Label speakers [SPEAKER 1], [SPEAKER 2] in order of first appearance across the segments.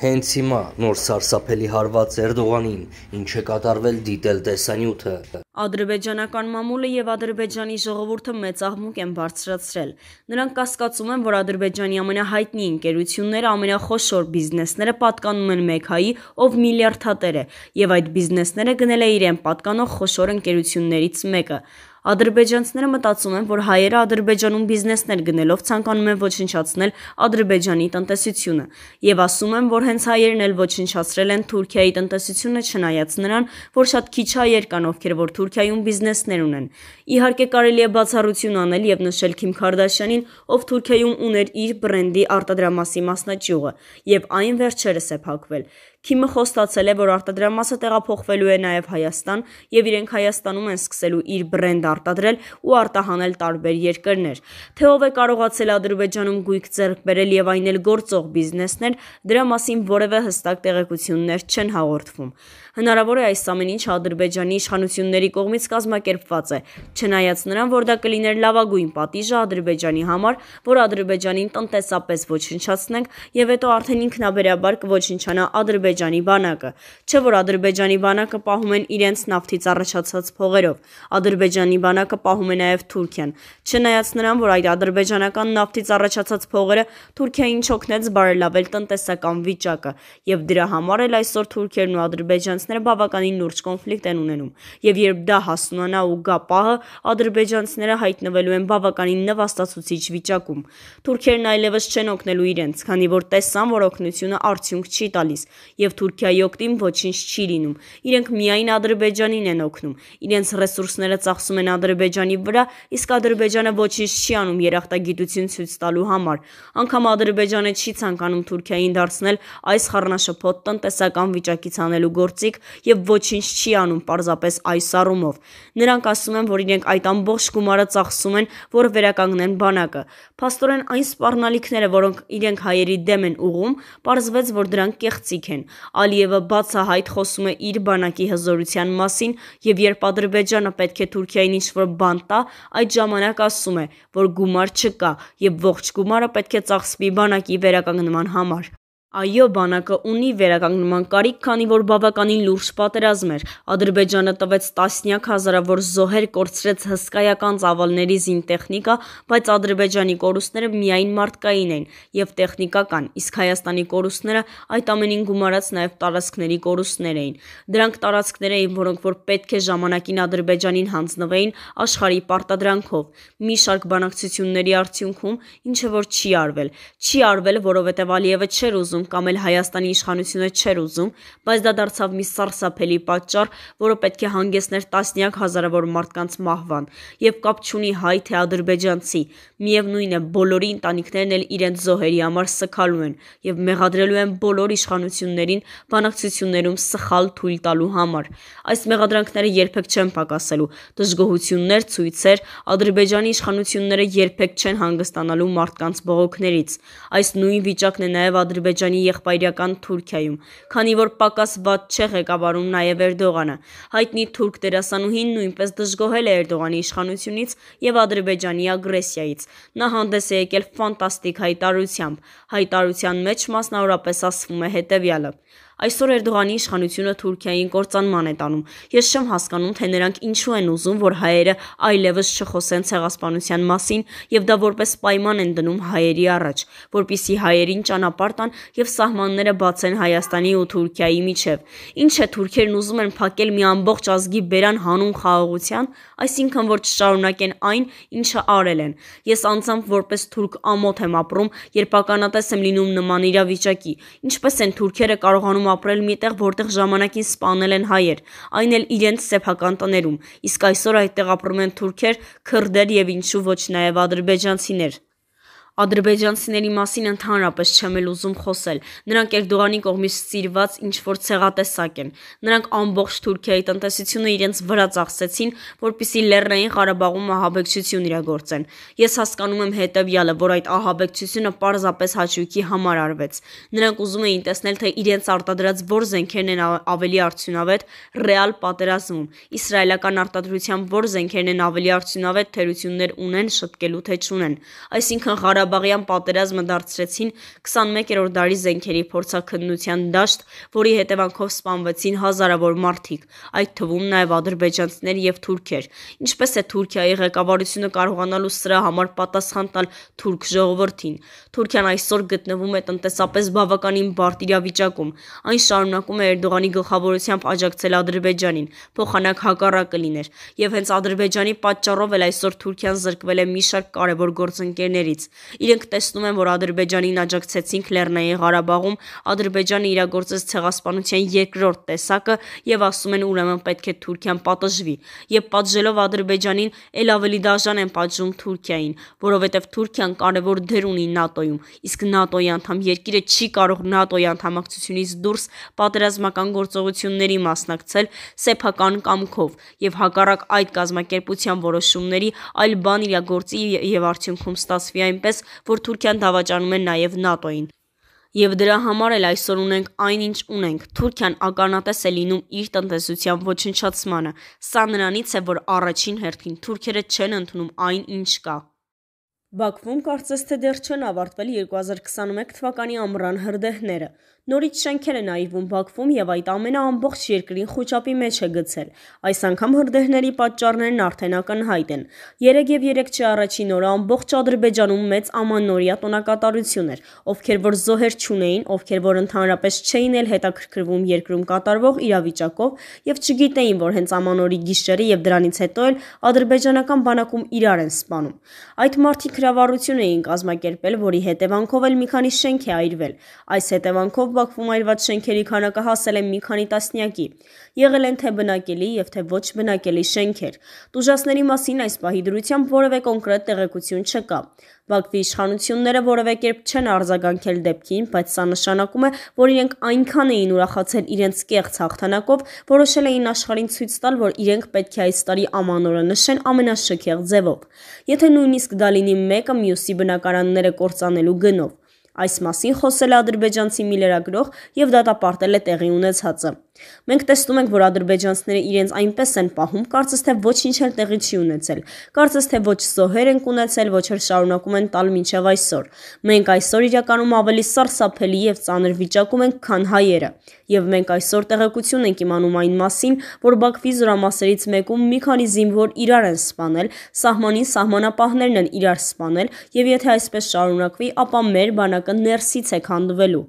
[SPEAKER 1] Հենց հիմա նոր սարսափելի հարված Էրդողանին, ինչ է կատարվել դիտել տեսանյութը։ Ադրբեջանական մամուլը եւ Ադրբեջանի ժողովուրդը մեծ աղմուկ են բարձրացրել։ Նրանք կասկածում են, որ Ադրբեջանի ամենահայտնի ընկերությունները, ամենախոշոր բիզնեսները պատկանում են Մեքայի, ով միլիարդատեր է, եւ այդ բիզնեսները գնել է իրեն պատկանող խոշոր ընկերություններից մեկը։ Ադրբեջանցիները մտածում են, որ հայերը Ադրբեջանում բիզնեսներ գնելով ցանկանում են ոչնչացնել Ադրբեջանի տնտեսությունը եւ ասում են, որ հենց հայերն էլ ոչնչացրել են Թուրքիայի տնտեսությունը չնայած նրան, որ շատ քիչ հայեր կան, ովքեր որ Թուրքիայում բիզնեսներ ունեն։ Իհարկե կարելի է բացառություն անել եւ նշել Քիմ Քարդաշյանին, ով Թուրքիայում ուներ իր բրենդի արտադրամասի մասնաճյուղը եւ այն վերջերս է փակվել։ Քիմը խոստացել է, որ արտադրամասը տեղափոխվելու է նաեւ Հայաստան եւ իրենք Հայաստանում են սկսելու իր բրենդը արտադրել ու արտահանել տարբեր երկրներ։ Թե ով է կարողացել Ադրբեջանում գույք ձեռք բերել եւ այն էլ գործող բիզնեսներ, դրա մասին որևէ հստակ տեղեկություններ չեն հաղորդվում։ Հնարավոր է այս ամեն ինչ Ադրբեջանի իշխանությունների կողմից կազմակերպված է, չնայած նրան, որ դա կլիներ լավագույն պատիժը Ադրբեջանի համար, որ Ադրբեջանին տնտեսապես ոչնչացնենք եւ հետո արդեն ինքնաբերաբար կոչնչանա Ադրբեջանի բանակը։ Չէ որ Ադրբեջանի բանակը պահում են իրենց նավթից առաջացած փողերով։ Ադրբեջանի բանակը պահում է նաև Թուրքիան։ Չնայած նրան, որ այդ ադրբեջանական նավթից առաջացած փողերը Թուրքիային չօգնեց բարելավել տնտեսական վիճակը, եւ դրա համար էլ այսօր թուրքերն ու ադրբեջանցները բավականին լուրջ կոնֆլիկտ են ունենում։ Եվ երբ դա հասունանա ու գա պահը, ադրբեջանցները հայտնվելու են բավականին նվաստացուցիչ վիճակում։ Թուրքերն այլևս չեն օգնելու իրենց, քանի որ տեսան, որ օգնությունը արդյունք չի տալիս եւ Թուրքիայի օգտին ոչինչ չի լինում։ Իրենք միայն Ադրբեջանին են օգնում։ Իրենց ռեսուրսները ծախսում են են Ադրբեջանի վրա, իսկ Ադրբեջանը ոչինչ չի անում երախտագիտություն ցույց տալու համար։ Անկամ Ադրբեջանը չի ցանկանում Թուրքիային դարձնել այս խառնաշփոթ տնտեսական վիճակից հանելու գործիք եւ ոչինչ չի անում պարզապես այս առումով։ Նրանք ասում են, որ իրենք այդ ամբողջ գումարը ծախսում են, որ վերականգնեն բանակը։ Փաստորեն այն սպառնալիքները, որոնք իրենք հայերի դեմ են ուղում, պարզվեց, որ դրանք կեղծիք են։ Ալիևը բացահայտ խոսում է իր բանակի հզորության մասին, եւ երբ Ադրբեջանը պետք է Թուրքիային ինչ-որ բան տա, այդ ժամանակ ասում է, որ գումար չկա, եւ ողջ գումարը պետք է ծախսվի բանակի վերականգնման համար։ Այո, բանակը ունի վերականգնման կարիք, քանի որ բավականին լուրջ պատերազմ էր։ Ադրբեջանը տվեց տասնյակ հազարավոր զոհեր, կորցրեց հսկայական ծավալների զինտեխնիկա, բայց Ադրբեջանի կորուստները միայն մարդկային էին և տեխնիկական, իսկ Հայաստանի կորուստները այդ ամենին գումարած նաև տարածքների կորուստներ էին։ Դրանք տարածքներ էին, որոնք որ պետք է ժամանակին Ադրբեջանին հանձնվեին աշխարհի պարտադրանքով։ Մի շարք բանակցությունների արդյունքում, ինչը որ չի արվել։ Չի արվել, որովհետև Ալիևը չէր ուզում ուզում կամ էլ Հայաստանի իշխանությունը չէր ուզում, բայց դա դարձավ մի սարսափելի պատճառ, որը պետք է հանգեցներ տասնյակ հազարավոր մարդկանց մահվան, եւ կապ չունի հայ թե ադրբեջանցի։ Միևնույն է, բոլորի ընտանիքներն էլ իրենց զոհերի համար սքալու են եւ մեղադրելու են բոլոր իշխանություններին բանակցություններում սխալ թույլ տալու համար։ Այս մեղադրանքները երբեք չեն պակասելու։ Դժգոհություններ, ցույցեր, Ադրբեջանի իշխանությունները երբեք չեն հանգստանալու մարդկանց բողոքներից։ Այս նույն վիճակն է նաեւ Ադրբեջանի Ադրբեջանի եղբայրական Թուրքիայում, քանի որ պակաս վատ չէ ղեկավարում նաև Էրդողանը։ Հայտնի թուրք դերասանուհին նույնպես դժգոհել է Էրդողանի իշխանությունից եւ Ադրբեջանի ագրեսիայից։ Նա հանդես է եկել ֆանտաստիկ հայտարարությամբ։ Հայտարարության մեջ մասնավորապես ասվում է հետեւյալը. Այսօր Էրդողանի իշխանությունը Թուրքիային կործանման է տանում։ Ես չեմ հասկանում, թե նրանք ինչու են ուզում, որ հայերը այլևս չխոսեն ցեղասպանության մասին եւ դա որպես պայման են դնում հայերի առաջ, որpիսի հայերին ճանապարհ տան եւ սահմանները բացեն Հայաստանի ու Թուրքիայի միջև։ Ինչ է թուրքերն ուզում են փակել մի ամբողջ ազգի բերան հանուն խաղաղության, այսինքն որ չշարունակեն այն, ինչը արել են։ Ես անձամբ որպես թուրք ամոթ եմ ապրում, երբ ականատես եմ լինում նման իրավիճակի։ Ինչպես են թուրքերը կարողանում ապրել մի տեղ, որտեղ ժամանակին սպանել են հայեր, այն էլ իրենց սեփական տներում, իսկ այսօր այդտեղ ապրում են թուրքեր, քրդեր եւ ինչու ոչ նաեւ ադրբեջանցիներ ադրբեջանցիների մասին ընդհանրապես չեմ էլ ուզում խոսել։ Նրանք Էրդողանի կողմից սիրված ինչ որ ցեղատեսակ են։ Նրանք ամբողջ Թուրքիայի տնտեսությունը իրենց վրա ծախսեցին, որպիսի Լեռնային Ղարաբաղում ահաբեկչություն իրագործեն։ Ես հասկանում եմ հետևյալը, որ այդ ահաբեկչությունը պարզապես հաճույքի համար արվեց։ Նրանք ուզում էին տեսնել, թե իրենց արտադրած որ զենքերն են ավելի արդյունավետ ռեալ պատերազմում, իսրայելական արտադրությամբ որ զենքերն են ավելի արդյունավետ թերություններ ունեն շտկելու թե չունեն։ Այսինքն Ղարաբաղ Ղարաբաղյան պատերազմը դարձրեցին 21-րդ դարի զենքերի փորձաքննության դաշտ, որի հետևանքով սպանվեցին հազարավոր մարդիկ, այդ թվում նաև ադրբեջանցիներ եւ թուրքեր։ Ինչպես է Թուրքիայի ղեկավարությունը կարողանալու սրա համար պատասխան տալ թուրք ժողովրդին։ Թուրքիան այսօր գտնվում է տնտեսապես բավականին բարդ իրավիճակում։ Այն շարունակում է Էրդողանի գլխավորությամբ աջակցել Ադրբեջանին, փոխանակ հակառակը լիներ, եւ հենց Ադրբեջանի պատճառով էլ այսօր Թուրքիան զրկվել է մի շարք կարևոր գործընկերներից։ Իրենք տեսնում են, որ Ադրբեջանին աջակցեցինք Լեռնային Ղարաբաղում, Ադրբեջանը իրագործեց ցեղասպանության երկրորդ տեսակը եւ ասում են ուրեմն պետք է Թուրքիան պատժվի։ Եվ պատժելով Ադրբեջանին, ել ավելի դաժան են պատժում Թուրքիային, որովհետեւ Թուրքիան կարևոր դեր ունի ՆԱՏՕ-ում, իսկ ՆԱՏՕ-ի անդամ երկիրը չի կարող ՆԱՏՕ-ի անդամակցությունից դուրս պատերազմական գործողությունների մասնակցել սեփական կամքով եւ հակառակ այդ կազմակերպության որոշումների այլ բան իրագործի եւ արդյունքում ստացվի այնպես, ևս, որ Թուրքիան դավաճանում է նաև ՆԱՏՕ-ին։ Եվ դրա համար էլ այսօր ունենք այն ինչ ունենք։ Թուրքիան ականատես է լինում իր տնտեսության ոչնչացմանը։ Սա նրանից է, որ առաջին հերթին թուրքերը չեն ընդունում այն ինչ կա։ Բաքվում կարծես թե դեռ չեն ավարտվել 2021 թվականի ամռան հրդեհները նորից շենքեր են այրվում Բաքվում եւ այդ ամենը ամբողջ երկրին խոչապի մեջ է գցել։ Այս անգամ հրդեհների պատճառներն արդեն ակնհայտ են։ 3 եւ 3 չի առաջին օրը ամբողջ Ադրբեջանում մեծ ամանորյա տոնակատարություն էր, ովքեր որ զոհեր չունեին, ովքեր որ ընդհանրապես չէին էլ հետաքրքրվում երկրում կատարվող իրավիճակով եւ չգիտեին, որ հենց ամանորի գիշերը եւ դրանից հետո էլ ադրբեջանական բանակում իրար են սպանում։ Այդ մարդիկ հրավառություն էին կազմակերպել, որի հետևանքով էլ մի քանի շենք է այրվել։ Այս հետևանքով Բաքվում այրված շենքերի քանակը հասել է մի քանի տասնյակի։ Եղել են թե բնակելի եւ թե ոչ բնակելի շենքեր։ Տուժասների մասին այս պահի դրությամբ որևէ կոնկրետ տեղեկություն չկա։ Բաքվի իշխանությունները որևէ կերպ չեն արձագանքել դեպքին, բայց սա նշանակում է, որ իրենք այնքան էին ուրախացել իրենց կեղծ հաղթանակով, որոշել էին աշխարհին ցույց տալ, որ իրենք պետք է այս տարի ամանորը նշեն ամենաշքեղ ձևով։ Եթե նույնիսկ դա լինի մեկը մյուսի բնակարանները կործանելու գնով, Այս մասին խոսել է ադրբեջանցի մի լրագրող եւ դատապարտել է տեղի ունեցածը։ Մենք տեսնում ենք, որ ադրբեջանցները իրենց այնպես են պահում, կարծես թե ոչինչ էլ տեղի չի ունեցել։ Կարծես թե ոչ զոհեր են ունեցել, ոչ էլ շարունակում են տալ մինչև այսօր։ Մենք այսօր իրականում ավելի սարսափելի եւ ծանր վիճակում ենք, քան հայերը, եւ մենք այսօր տեղեկություն ենք իմանում այն մասին, որ Բաքվի զորամասերից մեկում մի քանի զինվոր իրար են սպանել, սահմանին սահմանապահներն են իրար սպանել, եւ եթե այսպես շարունակվի, ապա մեր բանակը ներսից է քանդվելու։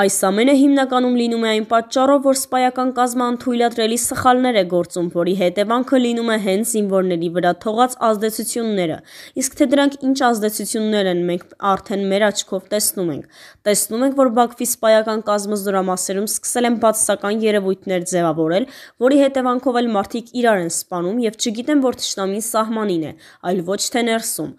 [SPEAKER 1] Այս ամենը հիմնականում լինում է այն պատճառով, որ սպայական կազմը անթույլատրելի սխալներ է գործում, որի հետևանքը լինում է հենց զինվորների վրա թողած ազդեցությունները։ Իսկ թե դրանք ինչ ազդեցություններ են, մենք արդեն մեր աչքով տեսնում ենք։ Տեսնում ենք, որ Բաքվի սպայական կազմը զորամասերում սկսել են բացասական երևույթներ ձևավորել, որի հետևանքով էլ մարդիկ իրար են սպանում եւ չգիտեն, որ ճշտամին սահմանին է, այլ ոչ թե ներսում։